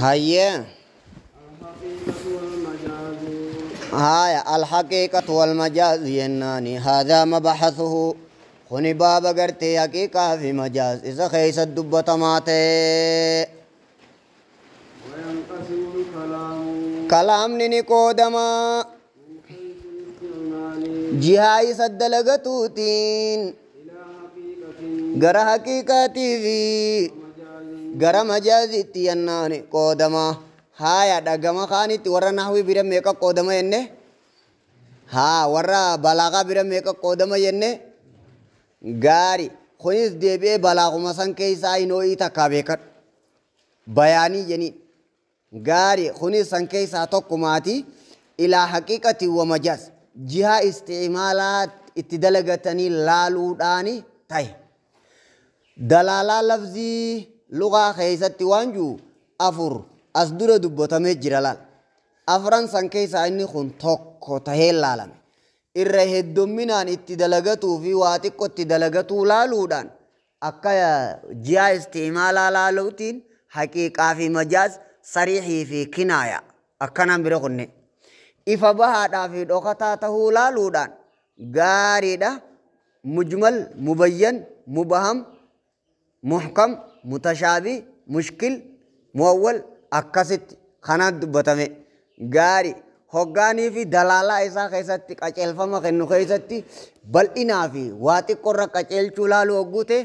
हाइए هاي الحقيقة والمجاز يناني هذا مبحثه خوني باب قرتي حقيقة في مجاز إذا خيس الدبة ماتي وينقسم الكلام كلام نينيكودما جهاي سد لغتوتين غرا حقيقتي في gara majaaziitti yannaani qoodamaa haaya dhagama kaanitti warra nahwii bira meeqa qoodama jenne haa warra balaagaa bira meeqa qoodama jenne gaari kunis deebi'ee balaaquma san keessaa inoo'ii takkaa beekadhu bayaanii jeniin gaari kunis san keessaa tokko maatii ilaa haqiiqatii wa majaas jihaa isticmaalaa itti dalagatanii laaluudhaani ta'e dalaalaa labzii lugaa keessatti waan jiru afur as dura dubbatamee jira laal afran san keessaa inni kun tokko tahee laalame irra hedduminaan itti dalagatuu fi waa xiqqo itti dalagatuu laaluudhaan akka ji'a isticmaalaa laaluutiin haqiiqaa fi majaas sariixii fi kinaaya akkanaan bira kunne ifa bahaadhaa fi dhokataa tahuu laaluudhaan gaariidha mujmal mubayyan mubaham muhkam muutashaabii mushkil mu'awwal akkasitti kanaan dubbatame gaari hoggaanii fi dalaalaa isaa keessatti qaceelfama kennu keessatti bal'inaa fi waa xiqqoorra qaceelchuu laalu hogguute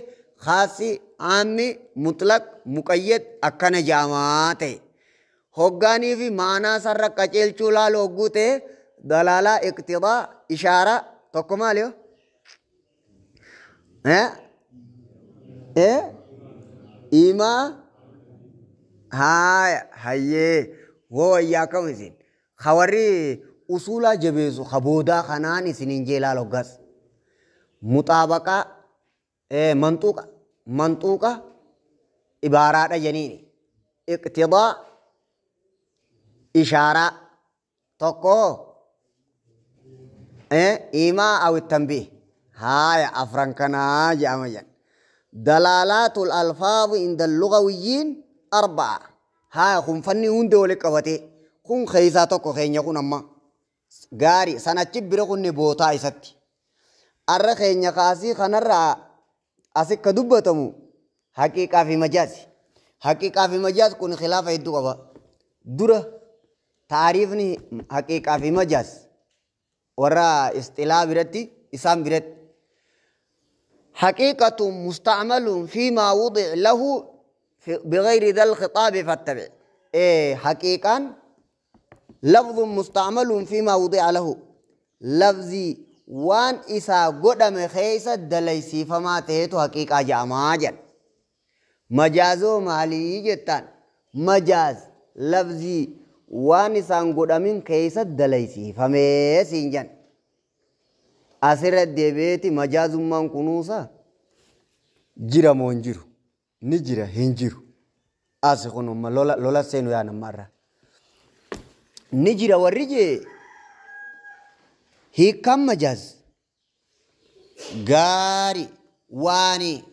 kaasi aammi mutlaq muqayyad akkana jaamaa ta'e hoggaanii fi maanaa sarra qaceelchuu laalu hogguute dalaalaa iqtibaa ishaaraa tokko maaliyo? إما هاي هاي هو إياكم إذن خوري أصولا جبيزو خبودا خنان إسنين جيلا لغس مطابقة إيه منطوقة منطوقة عبارات جنيني اقتضاء إشارة تقو إيه إما أو التنبيه هاي أفرنكنا جامجن دلالات الألفاظ عند اللغويين أربعة ها خم فني هند ولا كفتي خم خيزاتو توكو خينيا أما غاري سنة تبرق كن بوتا إساتي أرى خينيا خاسي خنرى أسي تمو هكي كافي مجاز هكي كافي مجاز كن خلاف يدو قبا دورة تعريفني هكي كافي مجاز ورا استلاب برتي إسام برتي حقيقة مستعمل فيما وضع له في بغير ذا الخطاب فاتبع إيه حقيقة لفظ مستعمل فيما وضع له لفظي وان إسا قدم خيسة دليسي فما تهيتو حقيقة جاماجا مجازو مالي جتان مجاز لفظي وان إسا قدم خيسة دليسي فمي سنجن asirra deebi'eeti majaazummaan kunuusa jira moo hin jiru ni jira hin jiru as kunuma lola lola seenu yaa namarra ni jira warri hiikkaan gaari waani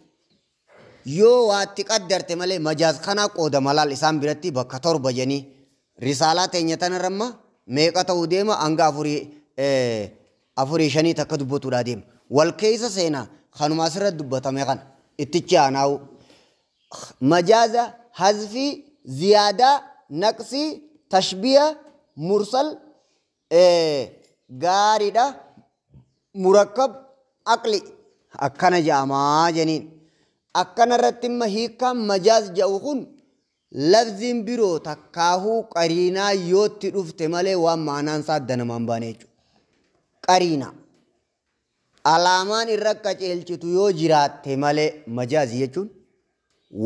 yoo waatti qaddarte malee majaaz kana qooda malaal isaan biratti bakka torba janii risaalaa teenya tanarramma meeqa ta'uu deema hanga afurii afurii shanii takka dubbatuudha adeema. Wal keessa seenaa kanuma asirratti dubbatame kana ittichi aanaawu. Majaaza, hazfii, ziyaadaa, naqsii, tashbiya, mursal, gaariidha, murakkab, aqli akkana jedhamaa jeniin. Akkana irratti imma hiikkaan majaaz jedhu kun lafziin biroo takkaahuu qariinaa yootti dhufte malee waan maanaan isaa addanamaan baane jechuudha. qariina alaamaan irra qaceelchitu yoo jiraatte malee majaazii jechuun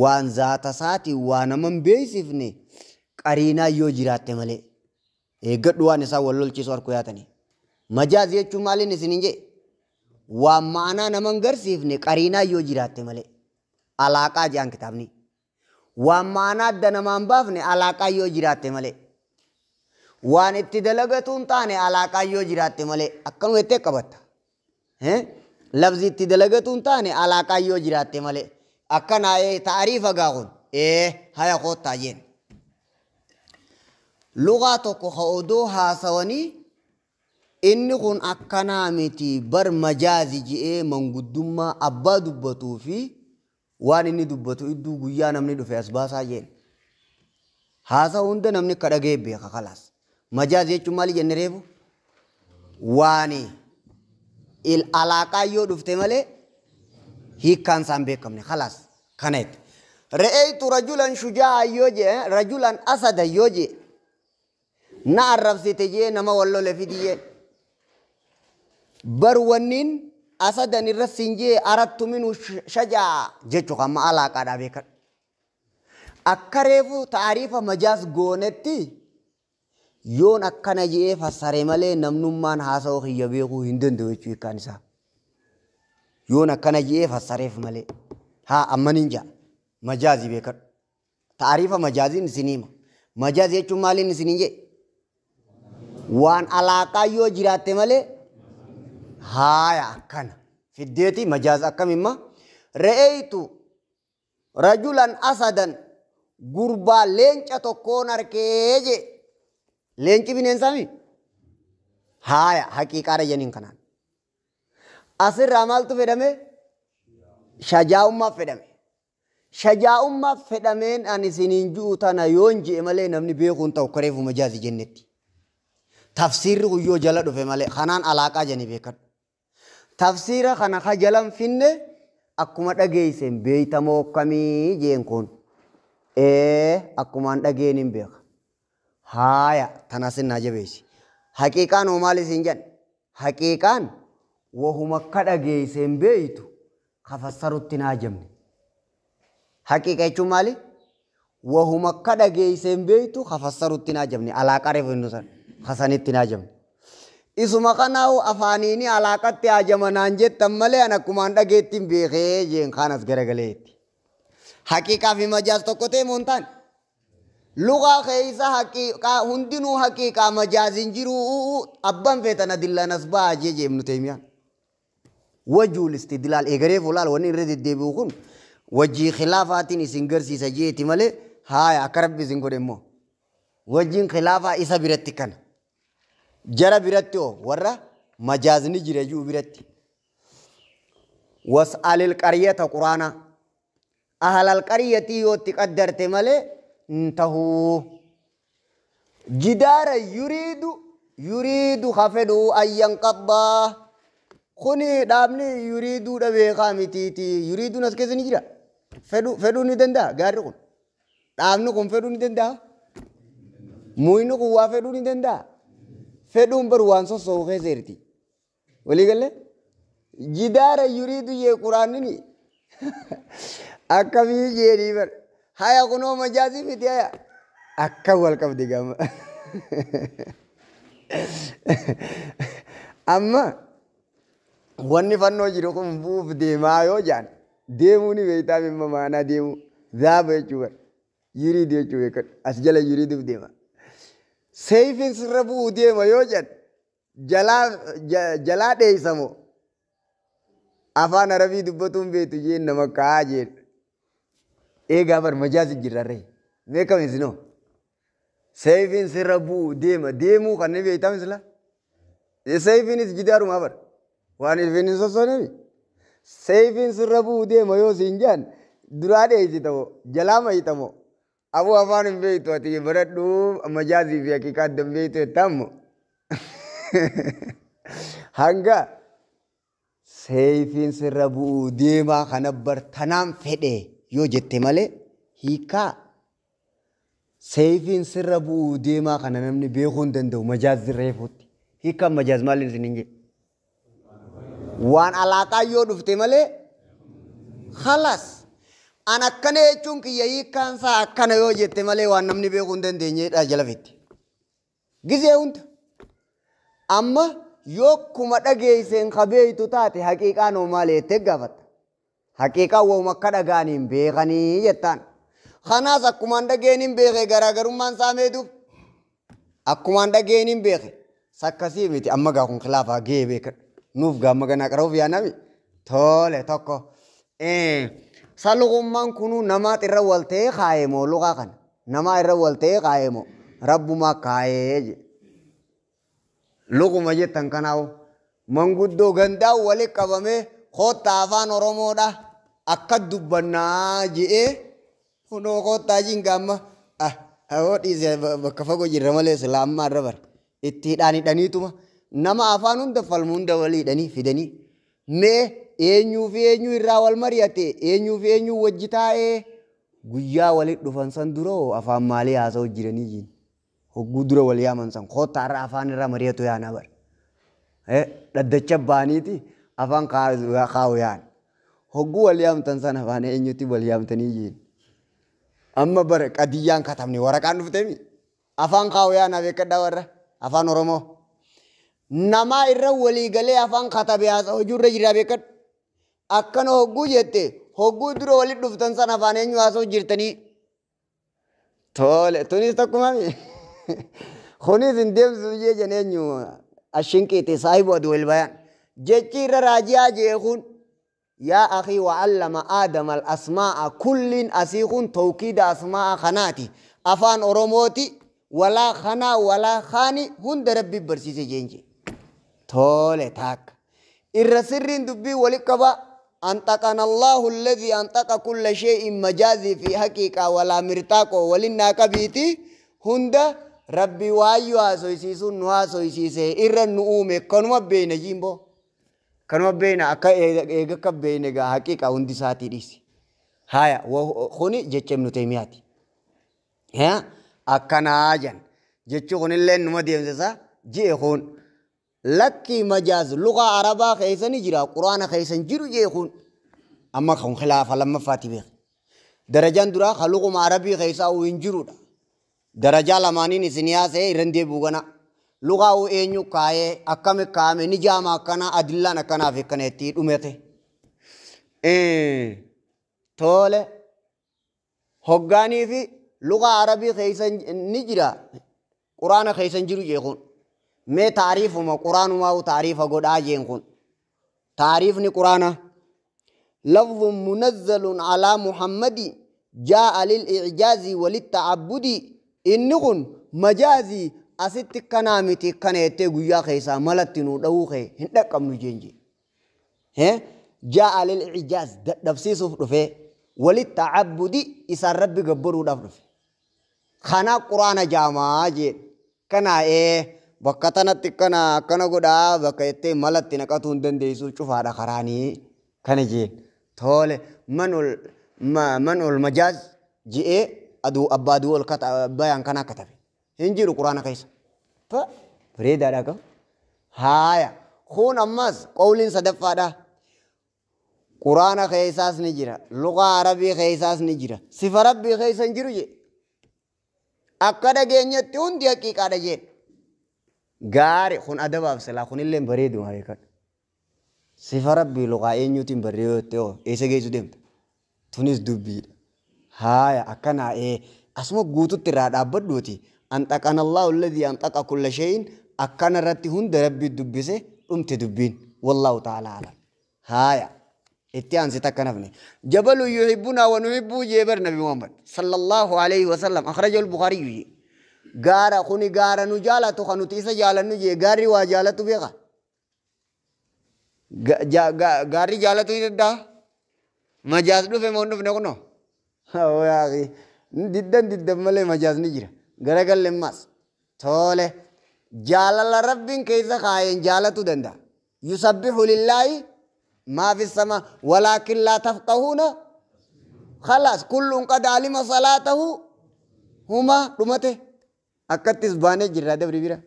waan zaata saati waa nama hin beeksifne qariinaa yoo jiraatte malee eeggadhu waan isaa wal lolchiisu harku yaatanii. Majaazii jechuun maaliin isin hin jee waan ma'anaa nama hin garsiifne qariinaa yoo jiraatte malee alaaqaa jedhan kitaabni waan ma'anaa adda namaan baafne alaaqaa yoo jiraatte malee. waan itti dalagatuun taane alaaqaayyoo jiraatte malee akkanuma jettee qabatta. Labsi itti dalagatuun taane alaaqaayyoo jiraatte malee akkanaa taariifa gaa'uun haya koottaa jeen. Lugaa tokko ka odoo haasawanii inni kun akkanaa miti bar majaazi ji'ee manguddummaa abbaa dubbatuu fi waan inni dubbatu idduu guyyaa namni dhufe as baasaa jeen. Haasaa hunda namni akka dhagee beeka kalaas. Majaazi jechuun maali jenne reefu? Waani il alaaqaa yoo dhufte malee hiikkaan isaan beekamne khalaas kana itti. Re'eetu rajulan shujaa yoo jee rajulan asada yoo jee na arrabsite jee nama wallole fidi jee. Bar wanniin asadan irra siin jee arattu minuu shajaa jechuu kan ma alaaqaadhaa beekan. Akka reefu taariifa majaas goonetti. yoon akkana jedhee fassaree malee namnummaan haasa'uu hiyya beekuu hin danda'u jechuun hiikkaan isaa. Yoon akkana jedhee fassareef malee haa ammaniin jaa majaazii beekadhu. Taarifa majaaziin isin hima. Majaazii jechuun maaliin isin hin jedhe? Waan alaaqaa yoo jiraatte malee haaya akkana. Fiddeeti majaaza akkamimma? Re'eetu rajulan asadan gurbaa leenca tokkoon harkee jedhe. Leenci bineensaa mi? Haaya haqiiqaadha jeniin kanaan. Asirraa maaltu fedhame? Shajaa'ummaaf fedhame. Shajaa'ummaaf fedhameen ani isiniin ji'u tana yoon ji'e malee namni beekuun ta'u koreefu majaazi jennetti. Tafsiirri guyyoo jala dhufe malee kanaan alaaqaa jennee beekadhu. Tafsiira kana ka jalan finne akkuma dhageeysen beeytamoo akkamii jeen kun. Ee akkumaan dhageen hin beeka. haaya tanas naa jabeessi. Haqiiqaan hoo maal isin jedhe? Haqiiqaan wahuma akka dhageesseen beeytu ka fassarutti naa jabne. Haqiiqa jechuun maali? Wahuma akka dhageesseen beeytu ka fassarutti naa jabne. Alaaqaa reefuun kasanitti naa jabne. Isuma kanaa'u afaaniin alaaqatti ajamanaan jettan malee an akkumaan dhageettiin beekee jeen kaanas garagaleetti. Haqiiqaa fi majaas tokko ta'e moontaan. لغة خيسة حقيقة هندنو حقيقة مجاز جرو أبان فيتنا دلا نسبا جي ابن تيمية وجه الاستدلال إغري إيه فلال ونين رد الدبوخون وجه خلافات سنجر سيسا جيتي مالي هاي أكرب بزنجر امو وجه خلافة إسا برتي كان جرى برتي ورا مجاز نجري برتي واسأل القرية قرانا أهل القرية يوتي قدرت مالي انتهوا جدارا يريد يريد خفدوا أن ينقضى خني دامني يريد دبي خامتيتي يريد ناس كذا نجرا فدو فدو ندندا قارقون دامني كون فدو ندندا موينو كوا فدو ندندا فدو بروان سو سو خيزيرتي ولي قال جدارا يريد يه قرآنني أكمي جيري بر haya kunoo majaazi miti haya akka wal qabdi gama amma wanni fannoo jiru kun buuf deemaa yoo jaan deemuu ni beektaa mimma maanaa deemuu zaaba jechuu kan yuriidu jechuu beekan as jala yuriiduuf deema seefiin sirra bu'uu deema yoo jedh jalaa dheeysamoo afaan arabii dubbatuun beetu jeen nama kaa'aa jeen eegaa barmajaas jirarre beekame isinoo seefiin sirra bu'u deema deemuu kanneen beektamu isla seefiinis jidee harumaa bar waan ilfiin hin sossoneefi seefiin sirra bu'u deema yoo siin jaan duraa dheeysi ta'o jalaa mayi ta'o aboo afaan hin beektu ati baradhu majaasii fi haqiiqaa addan beektu jettamu hanga seefiin sirra bu'u deemaa kana bartanaan fedhee. yoo jette malee hiikaa seefiin sirra bu'uu deemaa kana namni beekuu hin danda'u majaazii reefuutti. Ya hiikaan majaaz maaliin isin hin Waan alaaqaa yoo dhufte malee halas an akkana jechuun kiyya hiikaan isaa akkana yoo jette malee waan namni beekuu hin dandeenyeedha jalafitti. Gizee hunda ya amma yoo kuma dhageesseen qabeeyyitu taate haqiiqaan hoo maal jettee gaafatta. haqiiqaa wawuma akka dhagaaniin beekanii jettaan. Kanaas akkumaan dhageeniin beekee garaagarummaan isaa meetuuf akkumaan dhageeniin beekee sakkasii miti amma gaa kun kilaafaa gahee beekan nuuf gaa amma ganaa qaruuf yaa nami tole tokko. Salgummaan kunu namaa irra wal ta'ee kaayee moo luqaa kana namaa irra wal ta'ee kaayee moo rabbumaa kaayee jedhe. Luquma jettan kanaa'u manguddoo gandaa walitti qabamee kottaa afaan Oromoodha akkas dubbannaa je'ee hundoo kottaa jinga amma ah, hoo dhiise bakka fagoo jirra malee islaamaa irra bara itti hidhaan hidhaniituma nama afaan hunda falmuu hunda wal hidhanii fidanii mee eenyuu fi eenyuu irraa wal mari'ate eenyuu fi eenyuu wajji taa'ee guyyaa walit dhufan san dura afaan maalii haasa'u jiranii jiin hogguu dura wal yaaman san kottaa irraa afaan irraa mari'atu yaanaa bara eh, dhaddacha baaniiti. afaan kaawuyaan hogguu wal yaamtan sana afaan eenyutti wal yaamtanii jiin amma bare qadiyyaan katabni waraqaan dhuftemi afaan kaawuyaan abeekadhaa warra afaan oromoo namaa irra walii galee afaan katabe haasa'u jirra jira beekadhu akkana hogguu jette hogguu dura walit dhuftan sana afaan eenyu haasa'u jirtanii tole tunis takkumami kunis hin deemsisu jee jeneenyu ashinqiite saahibu aduwel bayaan جتشي راجيا جيخون يا أخي وعلم آدم الأسماء كل أسيخون توكيد أسماء خناتي أفان أوروموتي ولا خنا ولا خاني هند ربي برسيسي جينجي تولي تاك الرسرين دبي ولقبا أنتقن الله الذي أنتق كل شيء مجازي في حقيقة ولا مرتاق ولناك بيتي هند ربي وايو أسويسيسون نواسويسيسي إرن نؤومي كنوا بين جيمبو kanuma beena akka eega akka beene egaa haqiiqa hundi isaatii dhiisi. Haya kuni jecha ibnu Taymiyaati. Akkanaa jan jechuun kunillee numa deemsisa ji'e kun lakkii majaaz luqa arabaa keessani jira quraana keessan jiru ji'e kun amma kun khilaafa lammaffaati beeku. Darajaan duraa kan luquma arabii keessaa hin jirudha. Darajaa lamaaniin isin yaasee irra hin deebi'u ganaa. lugaa'u eenyu kaayee akkami kaame ni jaama akkanaa adillaan akkanaaf kan itti dhumete. Toole hoggaanii fi lugaa arabii keessa ni jira. Quraana keessa jiru jee kun. Mee taariifuma quraanumaa taariifa godhaa jeen kun. Taariifni quraana. لفظ منزل على محمد جاء للإعجاز وللتعبد إنغن مجازي asitti kanaa miti kana jettee guyyaa keessaa malatti nu dha'uu kee hin dhaqqabnu jeenji. Ja'a lil ijaaz dadhabsiisuuf dhufee walitti tacabbudi isaan rabbi gabbaruudhaaf dhufe. Kana quraana jaamaa jedhe. Kanaa'ee bakka tanatti kana akkana godhaa bakka jettee malatti naqatuu hin dandeessu cufaadha karaanii kana jeen. Tole man ol majaaz je'ee aduu abbaa aduu ol bayaan kanaa katabe. Hin jiru quraana keessa. fa bareedaadha kam haaya kun ammas qawliin sadaffaadha quraana keessaas ni jira luqa arabii keessaas ni jira sifa rabbii keessa hin jiru jee akka dhageenyatti hundi haqiiqaadha jeen gaari kun adabaaf silaa kunillee bareeduma beekan sifa rabbii luqaa eenyuutiin barreeyyotte oo eessa geessu deemta tunis dubbiidha haaya akkanaa ee asuma guututti irraa dhaabbadhuuti أنطقنا الله الذي أنطق كل شيء أكان رتي هند ربي دبسه أمت دبين والله تعالى أعلم هايا اتيان ستكنفني جبل يحبنا ونحب جبر نبي محمد صلى الله عليه وسلم أخرجه البخاري يجي غارة خوني غارة نجالة خانو تيسا جالة نجي غاري واجالة تبيغا غاري جالة تيدا مجاز دوفه مونف نكونو هاو يا أخي ددن ددن ملي مجاز نجيره garagal lemmas tole jaalala rabbiin keessa kaayeen jaalatu danda'a yusabbihu lillaahi ما في السماء ولكن لا تفقهون خلاص كل قد علم صلاته هما رمته أكت تسبانه جرى دبري بيرا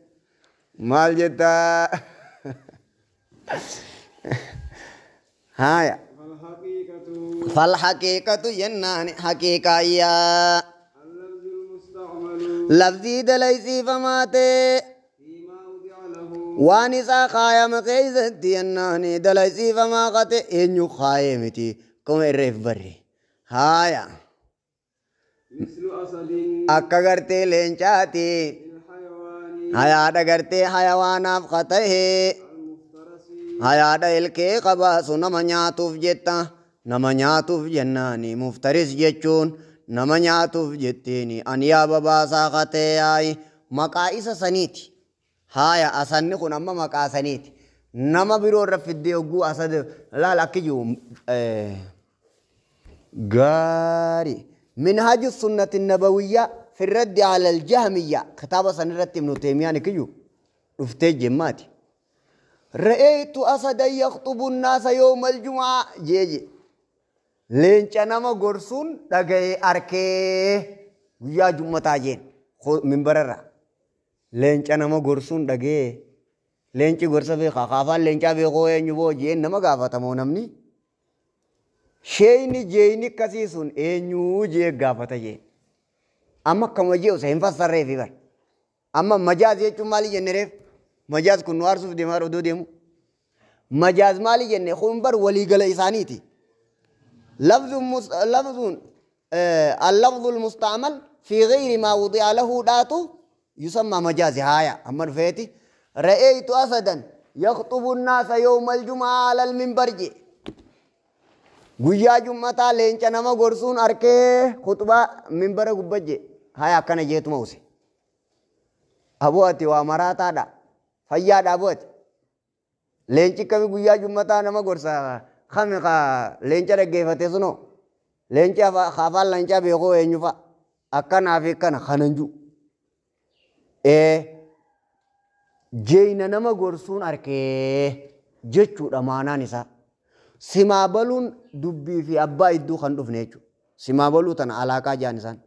مال جتا هايا فالحقيقة ينان حقيقة يا لفظي دليسي فماتي waan isaa kaayama keessatti yannaani dalaysiifamaa qate eenyu kaayee miti kuma irreef barre haaya akka gartee leencaati hayaadha gartee hayawaanaaf qatahee hayaadha ilkee qabaasu nama nyaatuuf jetta nama nyaatuuf jennaani muftaris jechuun نمنياتوف جتيني أنيا بابا ساقتي آي مقا إسا سنيتي هايا أساني خون أما مقا سنيتي نما برو رفت دي وقو أساد لا لكيو غاري من هاج السنة النبوية في الرد على الجهمية كتاب سن رد ابن تيمية نكيو رفتي جماتي رأيت أسد يخطب الناس يوم الجمعة جي جي Leenca nama gorsuun dhaga'ee arkee guyyaa jummataa jeen minbararra. Leenca nama gorsuun dhaga'ee leenci gorsa beekaa kaafaan leencaa beekoo eenyu boo jeen nama gaafatamoo namni. Sheeyni jeeyni akkasii sun eenyuu jee gaafata jeen. Amma akkama jee'usa hin fassarree fi bar. Amma majaaz jechuun maali jenne reef? Majaaz kun nu aarsuuf deemaa odoo deemu. Majaaz maali jenne kun bar waliigala isaaniiti. لفظ مس... لفظ آه اللفظ المستعمل في غير ما وضع له داته يسمى مجازي هايا أما فيتي رأيت أسدا يخطب الناس يوم الجمعة على المنبر guyyaa jummataa leenca nama gorsuun arkee khutbaa minbara gubbajje haya akkana jeetuma use aboo ati waa maraataadha fayyaadha aboo ati leenci kami guyyaa jummataa nama gorsaa kami ka leenca dhaggeeffate sunoo leenca afaan leencaa beekoo eenyufa akkanaa fi kana kanan e jeina nama gor sun arke gorsuun da mana ni sa sima balun dubbi fi abba iddu kan dhufne jechuudha simaa baluu tana alaaqaa jaan isaan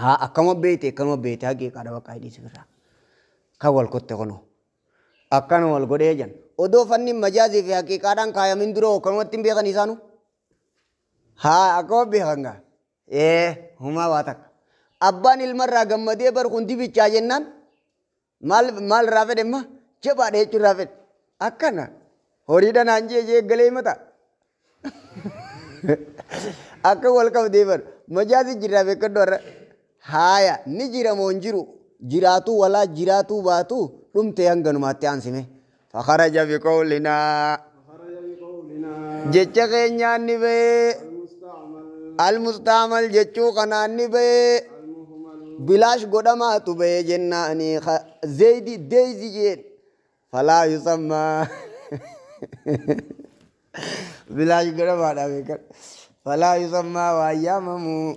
haa akkama beeyte akkama beeyte haqii qadaba qaayidii sibirraa kan wal kotte kono akkana wal godhee jan odoo fanni majaazii fi haqiiqaadhaan kaayamin duroo kan watti hin beekan isaanu haa akka beekan gaa ee humaa waa takka abbaan ilmarraa gammadee bar kun dibichaa jennaan maal maal irraa fedhemma jabaadha jechuurraa fedhe akkana horii dhanaan jee jee galee himata akka wal qabdee bar majaazii jirraa beekadhu har'a haaya ni jira moo hin jiru jiraatuu walaa jiraatuu baatuu dhumte hanga numaatti aansime fakaraja biqawlinaa jecha keenyaan ni ba'ee almustaamal jechuu kanaan ni ba'ee bilaash godhamaatu ba'ee jennaani zeydi deeyzi jeen falaa yusammaa bilaash godhamaadha beekan falaa yusammaa waa yaamamuu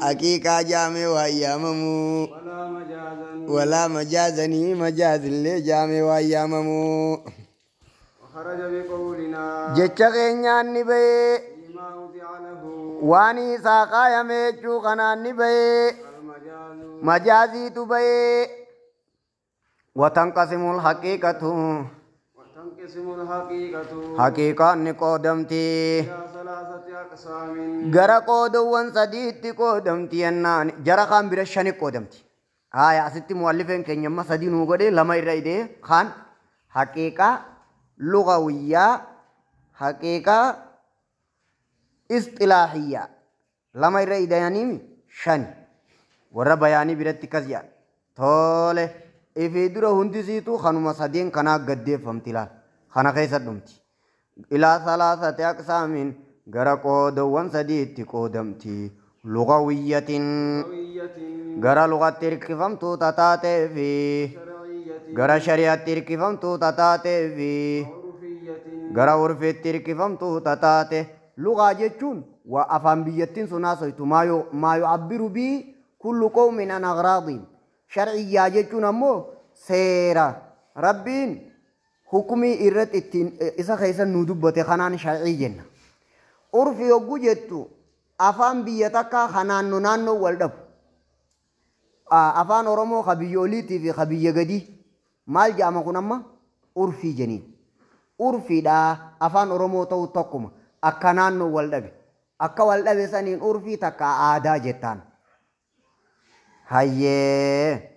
hakika jamewa yamamu wala majazani majazin le jamewa yamamu jecha keenyaan ni baye waan isaa kaayame jechuu kanaan ni baye majaaziitu baye watanqasimul haqiiqatu Haqiqaan ni qoodamti. Gara qoodawwan sadiitti qoodamti yennaan jara kaan bira shani qoodamti. Haaya asitti muallifeen keenya amma sadii nuu godhee lama irra hidhee kaan haqiiqaa lugawiyyaa haqiiqaa isxilaahiyyaa lama irra hidhayanii shani warra bayaanii biratti kas jedhan tole. ifee dura hundisiitu kanuma sadeen kanaa gaddeeffamti laal kana keessa dhumti ilaa salaasate aqsaamiin gara qoodawwan sadiitti qoodamti lugawiyyatiin gara lugatti hirkifamtuu tataatee fi gara shari'aatti hirkifamtuu tataatee fi gara urfeetti hirkifamtuu tataate lugaa jechuun afaan biyyattiin sun haasoytu maayo abbiru bii kullu qawmin an agraadiin sharciyyaa jechuun ammoo seera rabbiin hukumii irratti ittiin isa keessa nu dubbate kanaan sharcii jenna. Urfi yogguu jettu afaan biyya takkaa ka naannoo naannoo wal dhabu. Afaan Oromoo ka biyya oliitii fi ka biyya gadii maal jedhama kun amma urfii jeniin. Urfiidhaa afaan Oromoo ta'u tokkuma akka naannoo wal dhabe. Akka wal dhabe saniin urfii takka aadaa jettaan. hayyee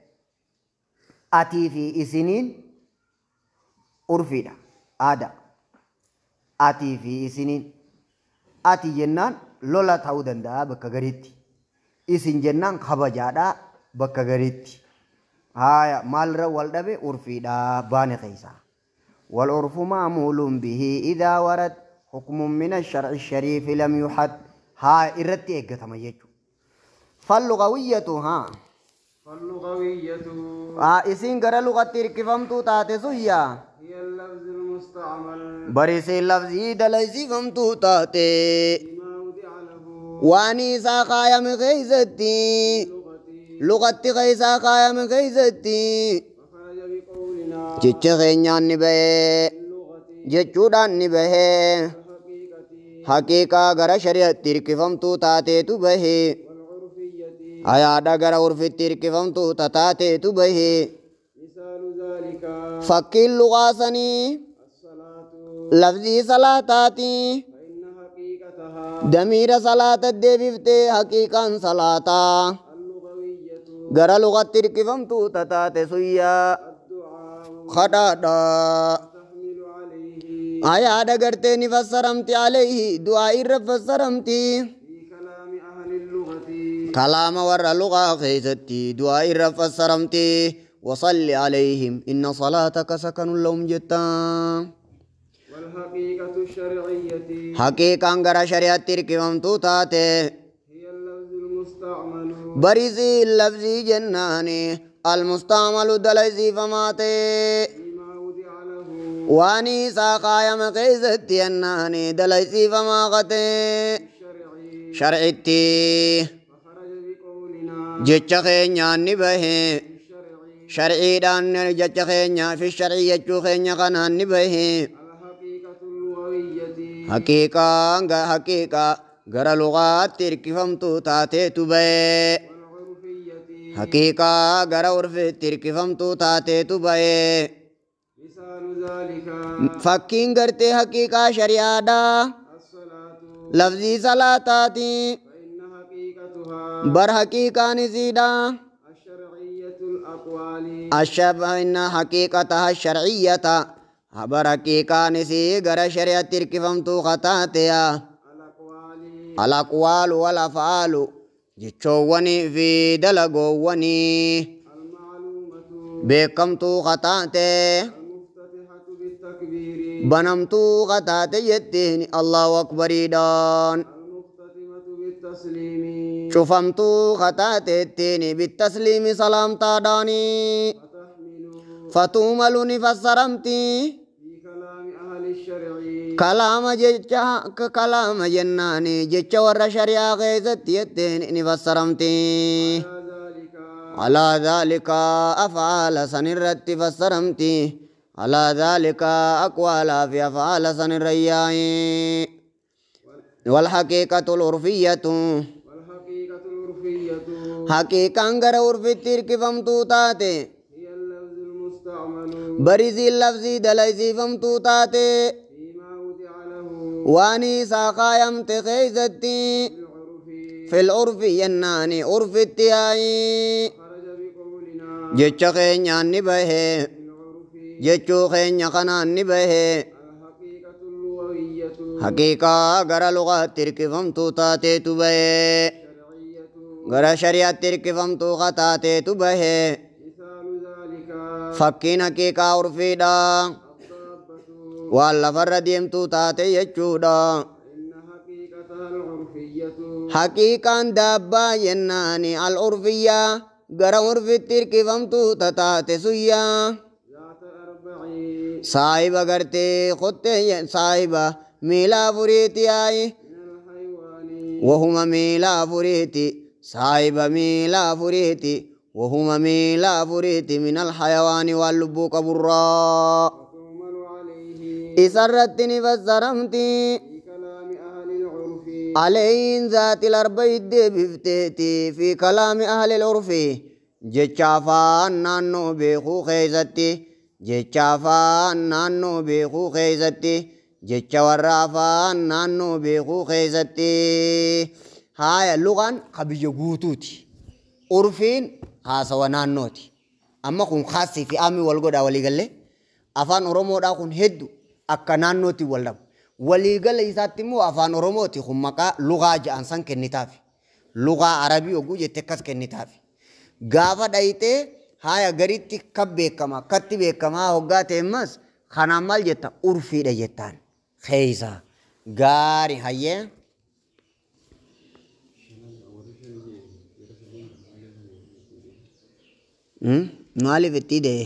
atii fi isiniin urfiidha aada atii fi isiniin ati jennaan lola ta'uu danda'a bakka gariitti isin jennaan kabajaadha bakka gariitti haya maalirra wal dhabe urfiidha baane keeysa والعرف معمول به إذا ورد حكم من الشرع الشريف لم يحد ها إرتي إجتمع يجو फल लुगवियत हाँ हाँ इसी गर लुगत तिरकिफम तू ताते सुया बरे से लफ्ज ही डलसी गम तू ताते वानी सा कायम गई जती लुगत गई सा कायम गई जती चिच्चे गैया निबे जेचूडा निबे हकीका गर शरीय तिरकिफम तू ताते तू बहे ayaadha gara urfitti hirkifamtu tataateetu bahe fakkiin luqaasanii lafzii salaataati damiira salaata deebiftee haqiiqaan salaataa gara luqatti hirkifamtu tataate suyyaa kadhaadhaa ayaadha gartee ni fassaramti alayhi du'aa irra fassaramti. كلام ور لغا خيستي دعاء رفا سرمتي وصل عليهم إن صلاتك سكن لهم جتا والحقيقة الشرعية حقيقة انغرى شريعة تركيوم توتاتي هي اللفظ المستعمل بريزي اللفظ جناني المستعمل دلزي فماتي واني ساقايا مقيزتي اناني دلسي فما غتي شرعتي, شرعتي jecha keenyaan ni bahee sharciidhaan jecha keenya fi sharcii jechuu keenya kanaan ni bahee haqiiqaa haqiiqaa gara luqaatti hirkifamtuu taateetu bahee haqiiqaa gara urfiitti hirkifamtuu taateetu bahee fakkiin gartee haqiiqaa shari'aadhaa lafzii salaataatii برحقيقة نزيدا الشرعية الأقوال الشبه إن حقيقتها الشرعية برحقيقة نسي غر شريعة تركفم تو خطاتها الأقوال والأفعال جتشووني في دلقووني beekamtuu qataate banamtuu qataate jettiin allahu akbariidhaan شفمتو خطات التين بالتسليم سلام تاداني فتومل فسرمتي كلام الشرعي كلام جناني جتشا ور شريعة غيزت يتين فسرمتي على ذلك أفعال سنرت فسرمتي على ذلك أقوال في أفعال سنرياي والحقيقة الأرفية حقيقا غرور في الترك فمتوتات بريزي اللفظي دليزي فمتوتات واني ساقا يمتخي زتي في العرف يناني عرف التياي jecha keenyaan ni bahee jechuu keenya kanaan ni bahee haqiiqaa gara lugaatti hirkifamtuu taateetu bahee gara shari'aatti hirkifamtuu kataateetu bahee fakkiin haqiiqaa urfiidha waan lafarra deemtuu taate jechuudha haqiiqaan daabbaa jennaani al urfiyyaa gara urfitti hirkifamtuu tataate suyyaa saahiba gartee kottee saahiba miila afuriiti yaayi wahuma miila afuriiti صاحب ميلا فريتي وهما ميلا فريتي من الحيوان واللبوك برا إسرتني فزرمتي عليين ذات الأربع بفتيتي في كلام أهل العرف جتشافا نانو بيخو خيزتي جتشافا نانو بيخو خيزتي جتشا ورافا نانو بيخو خيزتي هاي اللغان قبيجة قوتوتي عرفين هاسوا نانوتي أما كون خاصي في آمي والغدا وليغلي أفان أرومو دا كون هدو أكا نانوتي والدم وليغلي ساتمو أفان أروموتي خم مكا لغة جانسان كنتافي لغة عربي وقوجة تكس كنتافي غافة دايته هاي غريتي كب بيكما كتي بيكما هوغات امس خنامل جتا عرفي دا جتان خيزا غاري هايه Maaliif itti de'e?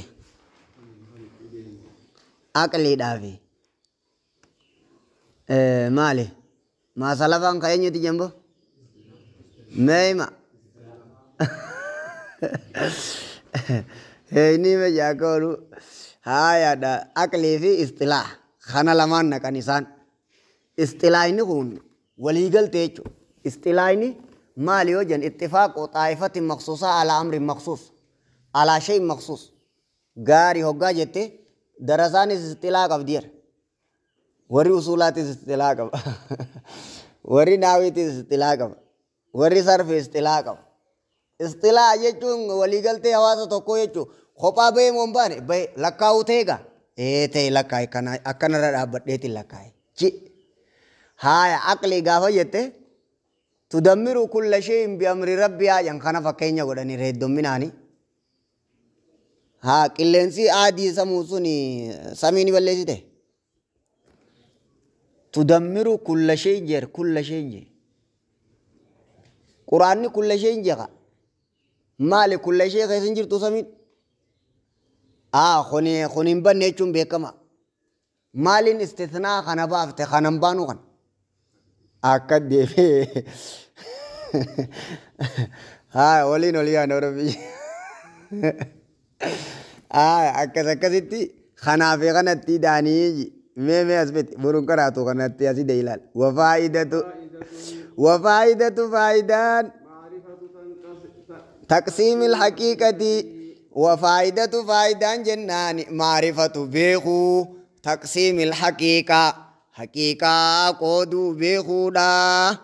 Aqliidhaafi. kaya Maasa lafaan ka eenyuti Ini Meeyma. Inni mejaakooru. Haayaadha. Aqlii fi istilaa. laman lamaan Istilah ini Istilaayni kun waliigaltee Istilah ini. maali ojan jennu ittifaaqoo xaayifatin maqsuusaa alaa amrin maksus. على شيء مخصوص غاري هوغا جتة درسان استطلاع قبدير وري وصولات استطلاع قب وري ناويت استطلاع قب وري صرف استطلاع قب استطلاع جتون وليقلتي حواسة توكو جتو خophaa bahee mombaan bahee lakkaa'u teega ee ta'e lakkaa'e kana akkanarra dhaabbadheeti lakkaa'e ci haaya aqli gaafa jette tudammiru kulla shay'in bi amri rabbiyaa jedhan kana fakkeenya godhanii reeddominaanii haa qilleensi aadii samuu sun samii ni balleessite. tudammiru kulla shay'in jer kulla shay'in jer quraanni kulla shay'in jera maali kulla shay'in keessa hin jirtu samiin aa kuni kuni hin banne jechuun beekama maaliin istisnaa kana baafte kana hin baanu kan akka deebee haa waliin olii yaanu rabbi. akkas akkasitti kanaaf kanatti daanii mee mee as bete boruun karaatu kanatti asii dee ilaal wafaa'idatu wafaa'idatu faayidaan taqsiimi haqiiqati wafaa'idatu faayidaan jennaan maarifatu beekuu taqsiimi haqiiqaa haqiiqaa qooduu beekuudhaa.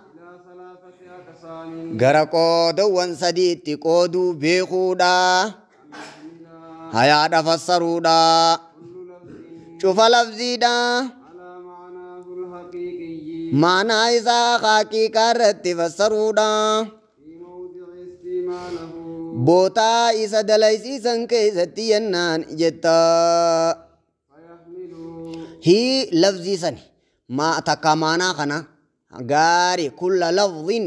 gara qoodowwan sadiitti qooduu beekuudha. hayaadha fassaruudha. Cufa labsiidha. Maanaa isaa haqiiqaa irratti fassaruudha. Bootaa isa dalaysiisan keessatti yennaan jetta. Hii labsiisan takka maanaa kana gaarii kulla lafziin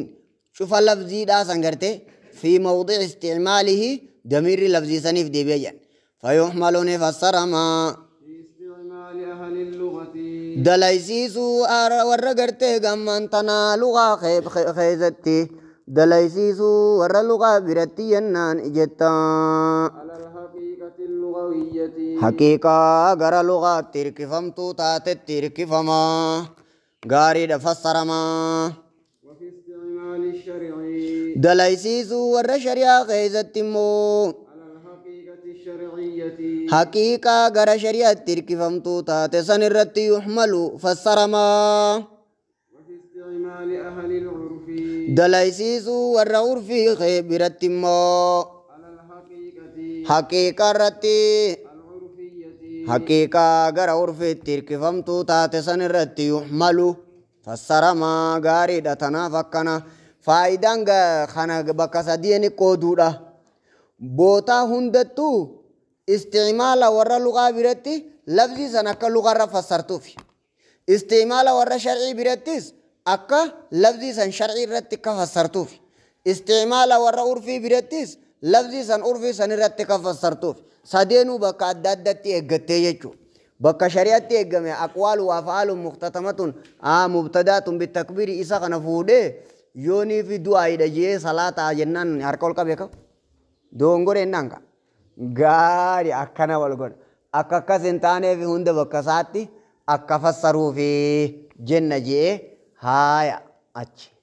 cufa labsiidhaa san gartee fi mawdii isticmaalihi damiirri labsiisaniif deebi'a jedhan. فيحمل نفسرما دلایسیسو ار ورګرته ګمن تنا لغا خیب خیزتی دلایسیسو ور لغا برتی انان اجتا حقیقا گر لغا تیر کفم تو تات تیر کفما دفسر ما دلایسیسو ور شریعه خیزتی مو haqiiqaa gara shari'aatti hirkifamtuu taate san irratti yuhmalu fassaramaa dalaysiisuu warra urfii biratti immoo haqiiqaa irratti haqiiqaa gara urfiitti hirkifamtuu taate san irratti yuhmalu fassaramaa gaariidha tanaaf akkana faayidaan kana bakka sadii qooduudha bootaa hundattuu استعمال ورا لغة برتي لفظي سنك لغة رفا سرتوفي استعمال ورا شرعي برتيس أكا لفظي سن شرعي رتك فسرتو في استعمال ورا عرفي برتيس لفظي سن عرفي سن رتك فسرتو سادينو بقى دادتي عددتي اغتي يجو بك شريعتي اغمي أقوال وأفعال مختتمة آه مبتدات بالتكبير إسا غنفوده يوني في دعاء دجي صلاة جنان هركول كبيكو دونغور إنانكا gaarii akkana wal godha. Akka akkas hin taaneef hunda bakka isaatti akka fassaruu fi jenna je'ee haaya achi.